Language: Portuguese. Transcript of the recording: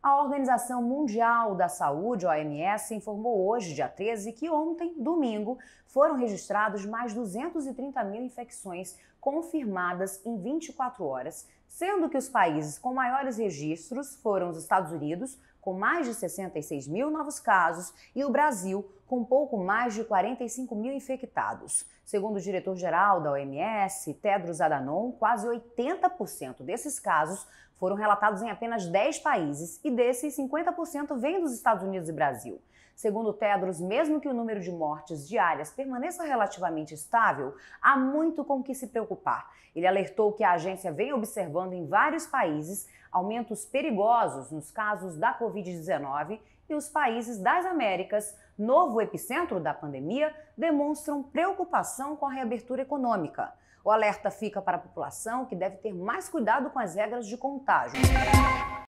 A Organização Mundial da Saúde, OMS, informou hoje, dia 13, que ontem, domingo, foram registrados mais 230 mil infecções confirmadas em 24 horas, sendo que os países com maiores registros foram os Estados Unidos, com mais de 66 mil novos casos, e o Brasil, com pouco mais de 45 mil infectados. Segundo o diretor-geral da OMS, Tedros Adhanom, quase 80% desses casos foram relatados em apenas 10 países, e desses, 50% vêm dos Estados Unidos e Brasil. Segundo Tedros, mesmo que o número de mortes diárias permaneça relativamente estável, há muito com que se preocupar. Ele alertou que a agência vem observando em vários países aumentos perigosos nos casos da Covid-19 e os países das Américas, novo epicentro da pandemia, demonstram preocupação com a reabertura econômica. O alerta fica para a população, que deve ter mais cuidado com as regras de contágio.